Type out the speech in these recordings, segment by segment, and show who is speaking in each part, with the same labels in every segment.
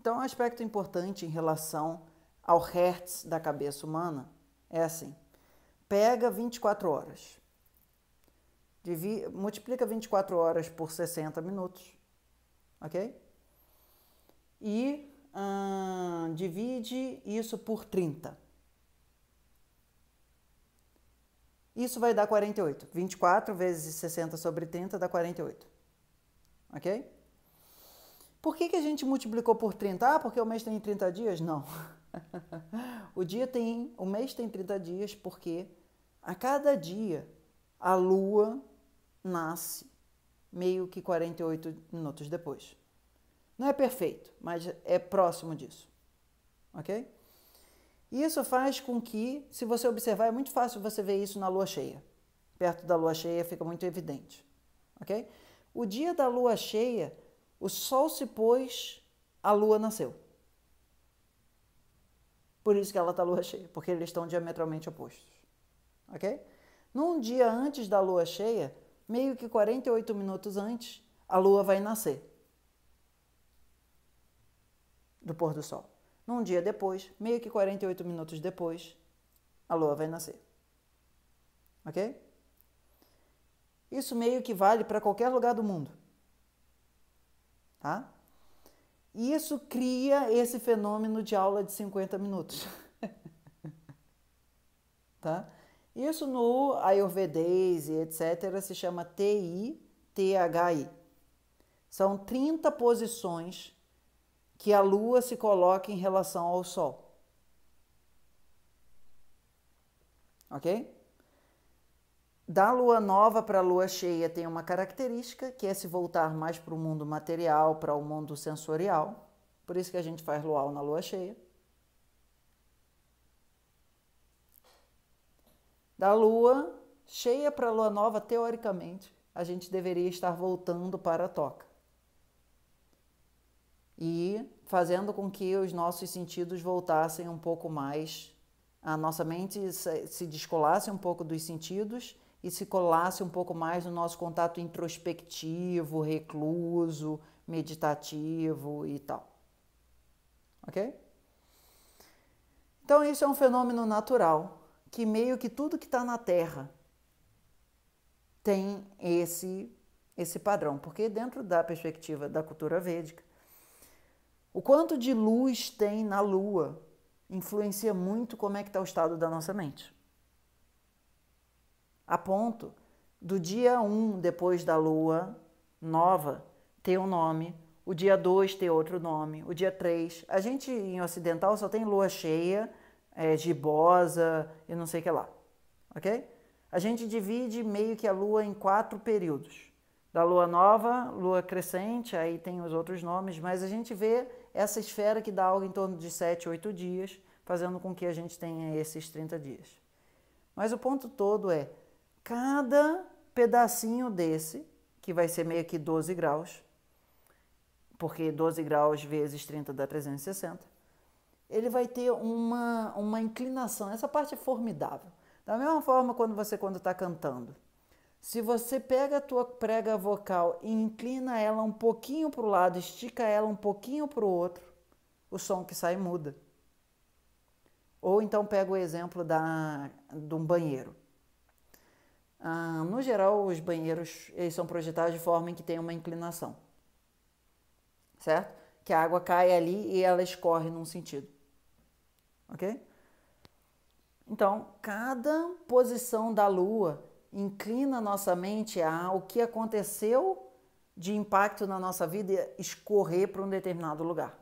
Speaker 1: Então, um aspecto importante em relação ao hertz da cabeça humana é assim: pega 24 horas, divi, multiplica 24 horas por 60 minutos, ok? E divide isso por 30. Isso vai dar 48. 24 vezes 60 sobre 30 dá 48. Ok? Por que, que a gente multiplicou por 30? Ah, porque o mês tem 30 dias? Não. o dia tem, o mês tem 30 dias porque a cada dia a lua nasce meio que 48 minutos depois. Não é perfeito, mas é próximo disso. OK? Isso faz com que, se você observar, é muito fácil você ver isso na lua cheia. Perto da lua cheia fica muito evidente, OK? O dia da lua cheia o sol se pôs, a lua nasceu. Por isso que ela está lua cheia, porque eles estão diametralmente opostos. Ok? Num dia antes da lua cheia, meio que 48 minutos antes, a lua vai nascer do pôr do sol. Num dia depois, meio que 48 minutos depois, a lua vai nascer. Ok? Isso meio que vale para qualquer lugar do mundo tá? Isso cria esse fenômeno de aula de 50 minutos. tá? Isso no Ayurvedês e etc. se chama TI, THI. São 30 posições que a Lua se coloca em relação ao Sol. Ok? da lua nova para a lua cheia tem uma característica que é se voltar mais para o mundo material, para o mundo sensorial. Por isso que a gente faz luau na lua cheia. Da lua cheia para a lua nova, teoricamente, a gente deveria estar voltando para a toca. E fazendo com que os nossos sentidos voltassem um pouco mais, a nossa mente se descolasse um pouco dos sentidos e se colasse um pouco mais no nosso contato introspectivo, recluso, meditativo e tal. Ok? Então, isso é um fenômeno natural que meio que tudo que está na Terra tem esse esse padrão, porque dentro da perspectiva da cultura védica, o quanto de luz tem na Lua influencia muito como é que está o estado da nossa mente a ponto do dia 1 um depois da lua nova ter um nome, o dia 2 ter outro nome, o dia 3. A gente em ocidental só tem lua cheia, é, gibosa e não sei o que lá, ok? A gente divide meio que a lua em quatro períodos. Da lua nova, lua crescente, aí tem os outros nomes, mas a gente vê essa esfera que dá algo em torno de 7, 8 dias, fazendo com que a gente tenha esses 30 dias. Mas o ponto todo é, cada pedacinho desse, que vai ser meio que 12 graus, porque 12 graus vezes 30 dá 360, ele vai ter uma, uma inclinação. Essa parte é formidável. Da mesma forma quando você quando está cantando. Se você pega a tua prega vocal e inclina ela um pouquinho para o lado, estica ela um pouquinho para o outro, o som que sai muda. Ou então pega o exemplo da, de um banheiro. Ah, no geral, os banheiros eles são projetados de forma em que tem uma inclinação, certo? Que a água cai ali e ela escorre num sentido, ok? Então, cada posição da Lua inclina nossa mente a o que aconteceu de impacto na nossa vida escorrer para um determinado lugar.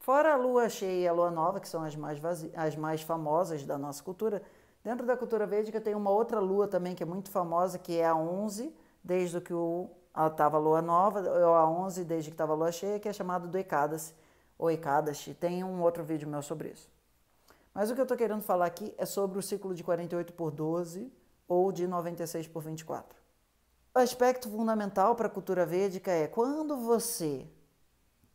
Speaker 1: Fora a lua cheia e a lua nova, que são as mais, as mais famosas da nossa cultura, Dentro da cultura védica tem uma outra lua também que é muito famosa, que é a 11, desde que o estava lua nova, ou a 11 desde que estava lua cheia, que é chamado do ou Ekadashi. Tem um outro vídeo meu sobre isso. Mas o que eu estou querendo falar aqui é sobre o ciclo de 48 por 12 ou de 96 por 24. O aspecto fundamental para a cultura védica é quando você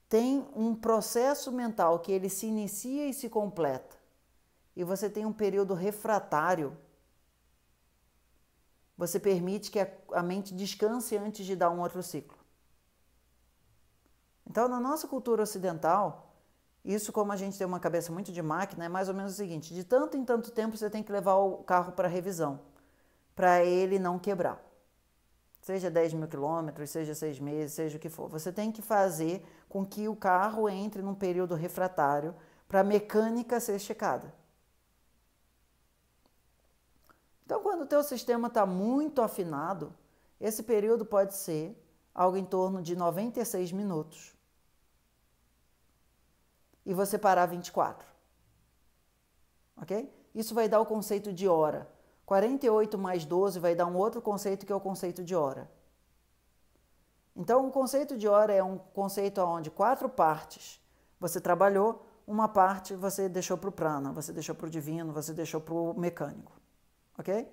Speaker 1: tem um processo mental que ele se inicia e se completa e você tem um período refratário, você permite que a mente descanse antes de dar um outro ciclo. Então, na nossa cultura ocidental, isso, como a gente tem uma cabeça muito de máquina, é mais ou menos o seguinte: de tanto em tanto tempo você tem que levar o carro para revisão, para ele não quebrar. Seja 10 mil quilômetros, seja seis meses, seja o que for. Você tem que fazer com que o carro entre num período refratário para a mecânica ser checada. Então, quando o teu sistema está muito afinado, esse período pode ser algo em torno de 96 minutos. E você parar 24. Ok? Isso vai dar o conceito de hora. 48 mais 12 vai dar um outro conceito que é o conceito de hora. Então, o conceito de hora é um conceito onde quatro partes você trabalhou, uma parte você deixou para o prana, você deixou para o divino, você deixou para o mecânico ok?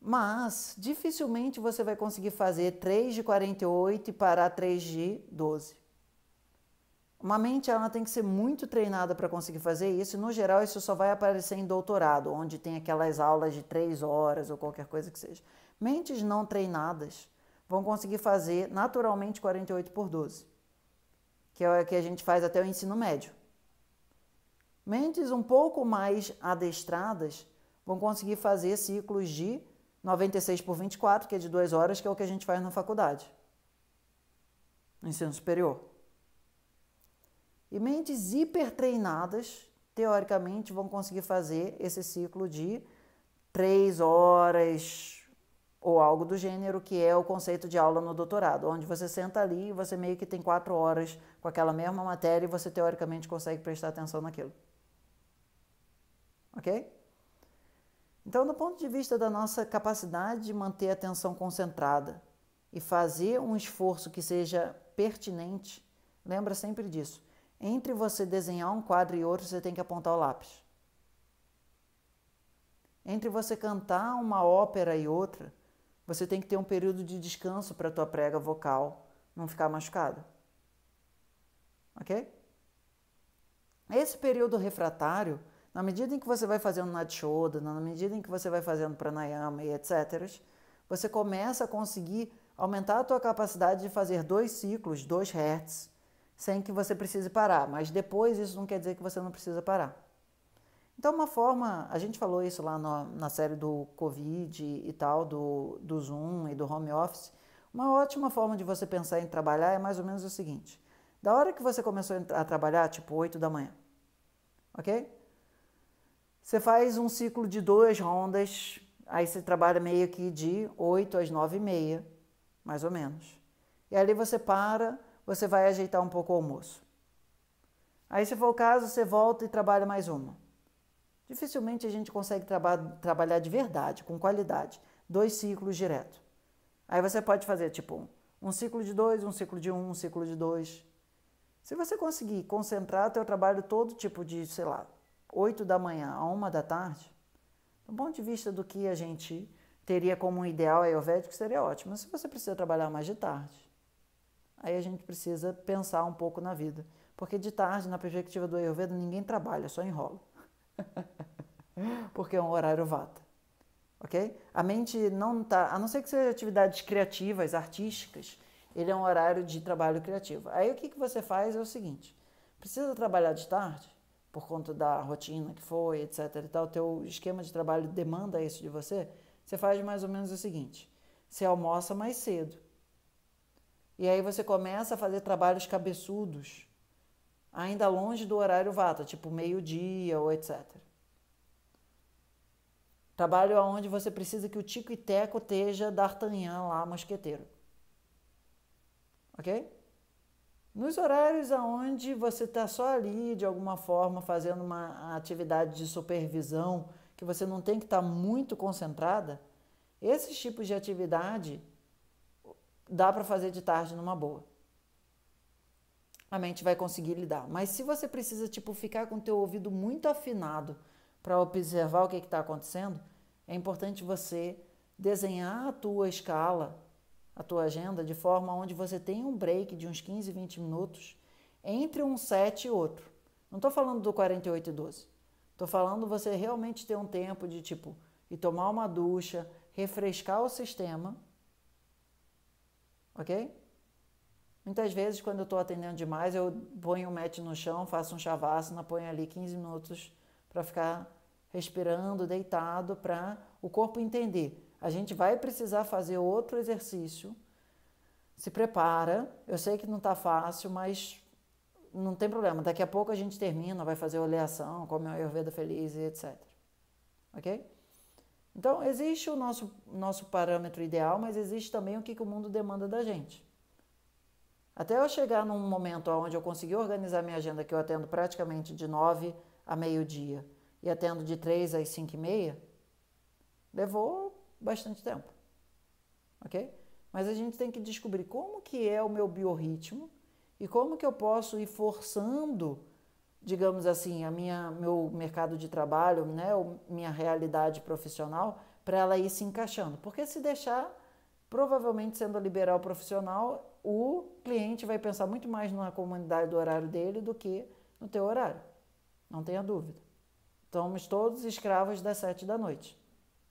Speaker 1: Mas dificilmente você vai conseguir fazer 3 de 48 e parar 3 de 12. Uma mente ela tem que ser muito treinada para conseguir fazer isso, e no geral isso só vai aparecer em doutorado, onde tem aquelas aulas de 3 horas ou qualquer coisa que seja. Mentes não treinadas vão conseguir fazer naturalmente 48 por 12, que é o que a gente faz até o ensino médio. Mentes um pouco mais adestradas vão conseguir fazer ciclos de 96 por 24, que é de duas horas, que é o que a gente faz na faculdade, no ensino superior. E mentes hipertreinadas, teoricamente, vão conseguir fazer esse ciclo de três horas ou algo do gênero, que é o conceito de aula no doutorado, onde você senta ali e você meio que tem quatro horas com aquela mesma matéria e você teoricamente consegue prestar atenção naquilo. Ok? Então, do ponto de vista da nossa capacidade de manter a atenção concentrada e fazer um esforço que seja pertinente, lembra sempre disso. Entre você desenhar um quadro e outro, você tem que apontar o lápis. Entre você cantar uma ópera e outra, você tem que ter um período de descanso para a tua prega vocal não ficar machucada. OK? Esse período refratário na medida em que você vai fazendo Natshoda, na medida em que você vai fazendo Pranayama e etc., você começa a conseguir aumentar a tua capacidade de fazer dois ciclos, dois hertz, sem que você precise parar. Mas depois isso não quer dizer que você não precisa parar. Então, uma forma, a gente falou isso lá na, na série do Covid e tal, do, do Zoom e do home office. Uma ótima forma de você pensar em trabalhar é mais ou menos o seguinte: da hora que você começou a trabalhar, tipo 8 da manhã, ok? Você faz um ciclo de duas rondas, aí você trabalha meio que de 8 às 9 e meia, mais ou menos. E ali você para, você vai ajeitar um pouco o almoço. Aí, se for o caso, você volta e trabalha mais uma. Dificilmente a gente consegue traba trabalhar de verdade, com qualidade, dois ciclos direto. Aí você pode fazer tipo um ciclo de dois, um ciclo de um, um ciclo de dois. Se você conseguir concentrar seu trabalho todo tipo de, sei lá, 8 da manhã a 1 da tarde, do ponto de vista do que a gente teria como um ideal ayurvédico, seria ótimo. Mas se você precisa trabalhar mais de tarde, aí a gente precisa pensar um pouco na vida. Porque de tarde, na perspectiva do Ayurveda, ninguém trabalha, só enrola. Porque é um horário vata. Ok? A mente não está. A não ser que seja atividades criativas, artísticas, ele é um horário de trabalho criativo. Aí o que, que você faz é o seguinte: precisa trabalhar de tarde? por conta da rotina que foi, etc. E tal, teu esquema de trabalho demanda isso de você. Você faz mais ou menos o seguinte: você almoça mais cedo. E aí você começa a fazer trabalhos cabeçudos, ainda longe do horário vata, tipo meio-dia ou etc. Trabalho aonde você precisa que o Tico e Teco esteja D'Artagnan lá, mosqueteiro. Ok? Nos horários aonde você está só ali, de alguma forma, fazendo uma atividade de supervisão, que você não tem que estar tá muito concentrada, esses tipos de atividade dá para fazer de tarde numa boa. A mente vai conseguir lidar. Mas se você precisa tipo ficar com o teu ouvido muito afinado para observar o que está acontecendo, é importante você desenhar a tua escala a tua agenda de forma onde você tem um break de uns 15, 20 minutos entre um set e outro. Não estou falando do 48 e 12. Estou falando você realmente ter um tempo de tipo e tomar uma ducha, refrescar o sistema. OK? Muitas vezes quando eu estou atendendo demais, eu ponho um match no chão, faço um shavasana, ponho ali 15 minutos para ficar respirando, deitado, para o corpo entender a gente vai precisar fazer outro exercício. Se prepara. Eu sei que não está fácil, mas não tem problema. Daqui a pouco a gente termina, vai fazer oleação, come uma Ayurveda feliz e etc. Ok? Então, existe o nosso, nosso parâmetro ideal, mas existe também o que, que o mundo demanda da gente. Até eu chegar num momento onde eu consegui organizar minha agenda, que eu atendo praticamente de nove a meio-dia e atendo de três às cinco e meia, levou bastante tempo. Ok? Mas a gente tem que descobrir como que é o meu biorritmo e como que eu posso ir forçando, digamos assim, a minha meu mercado de trabalho, né, minha realidade profissional para ela ir se encaixando. Porque se deixar, provavelmente sendo liberal profissional, o cliente vai pensar muito mais na comunidade do horário dele do que no teu horário. Não tenha dúvida. Somos todos escravos das sete da noite.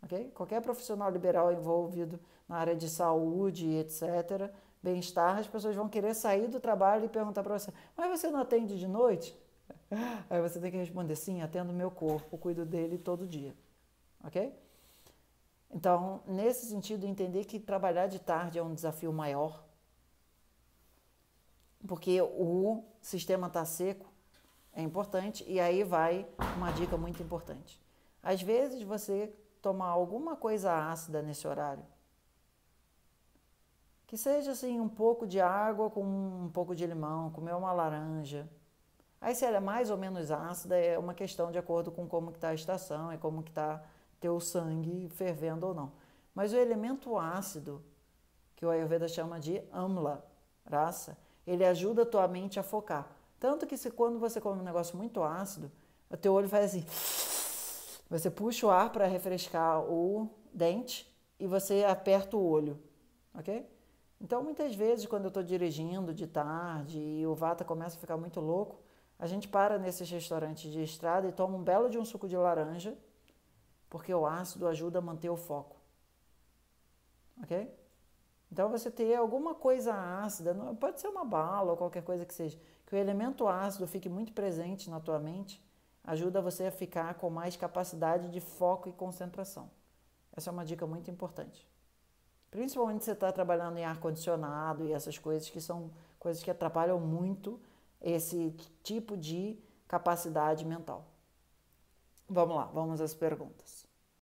Speaker 1: Okay? Qualquer profissional liberal envolvido na área de saúde, etc., bem-estar, as pessoas vão querer sair do trabalho e perguntar para você: mas você não atende de noite? Aí você tem que responder: sim, atendo meu corpo, cuido dele todo dia. Ok? Então, nesse sentido, entender que trabalhar de tarde é um desafio maior, porque o sistema está seco, é importante, e aí vai uma dica muito importante. Às vezes você tomar alguma coisa ácida nesse horário. Que seja assim, um pouco de água com um pouco de limão, comer uma laranja. Aí se ela é mais ou menos ácida, é uma questão de acordo com como está a estação, é como está teu sangue fervendo ou não. Mas o elemento ácido, que o Ayurveda chama de amla, raça, ele ajuda a tua mente a focar. Tanto que se quando você come um negócio muito ácido, o teu olho faz assim você puxa o ar para refrescar o dente e você aperta o olho, ok? Então, muitas vezes, quando eu estou dirigindo de tarde e o vata começa a ficar muito louco, a gente para nesses restaurantes de estrada e toma um belo de um suco de laranja, porque o ácido ajuda a manter o foco, ok? Então, você ter alguma coisa ácida, pode ser uma bala ou qualquer coisa que seja, que o elemento ácido fique muito presente na tua mente ajuda você a ficar com mais capacidade de foco e concentração. Essa é uma dica muito importante. Principalmente se você está trabalhando em ar-condicionado e essas coisas que são coisas que atrapalham muito esse tipo de capacidade mental. Vamos lá, vamos às perguntas.